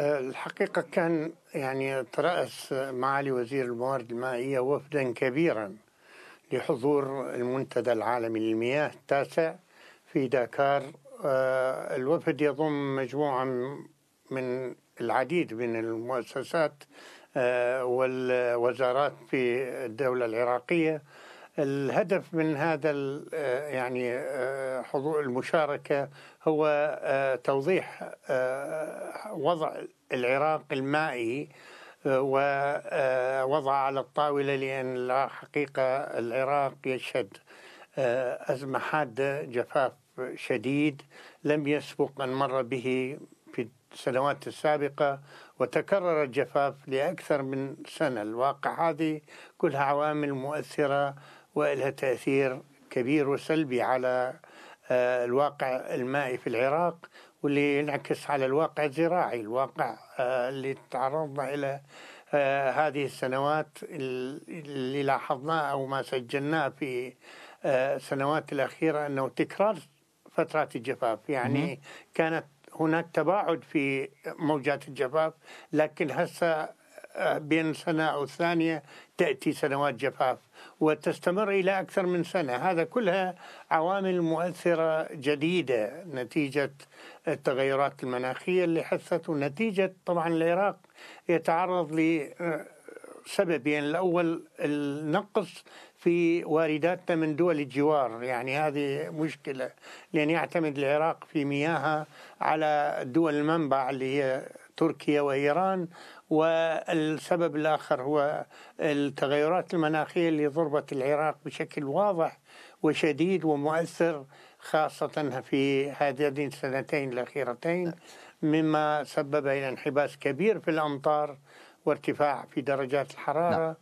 الحقيقة كان يعني ترأس معالي وزير الموارد المائية وفدا كبيرا لحضور المنتدى العالمي للمياه التاسع في داكار آه، الوفد يضم مجموعة من العديد من المؤسسات آه، والوزارات في الدولة العراقية الهدف من هذا آه، يعني آه، حضور المشاركة هو آه، توضيح وضع العراق المائي ووضع على الطاولة لأن الحقيقة العراق يشهد أزمة حادة جفاف شديد لم يسبق أن مر به في السنوات السابقة وتكرر الجفاف لأكثر من سنة الواقع هذه كلها عوامل مؤثرة ولها تأثير كبير وسلبي على آه، الواقع المائي في العراق واللي ينعكس على الواقع الزراعي الواقع آه، اللي تعرضنا إلى آه، هذه السنوات اللي لاحظناه أو ما سجلناه في السنوات الأخيرة أنه تكرار فترات الجفاف يعني كانت هناك تباعد في موجات الجفاف لكن هسه بين سنة أو ثانية تأتي سنوات جفاف وتستمر إلى أكثر من سنة هذا كلها عوامل مؤثرة جديدة نتيجة التغيرات المناخية اللي حثت ونتيجة طبعا العراق يتعرض لسببين الأول النقص في وارداتنا من دول الجوار يعني هذه مشكلة لأن يعتمد العراق في مياهها على دول المنبع اللي هي تركيا وإيران والسبب الآخر هو التغيرات المناخية اللي ضربت العراق بشكل واضح وشديد ومؤثر خاصة في هذين السنتين الأخيرتين مما سبب إلى انحباس كبير في الأمطار وارتفاع في درجات الحرارة نعم.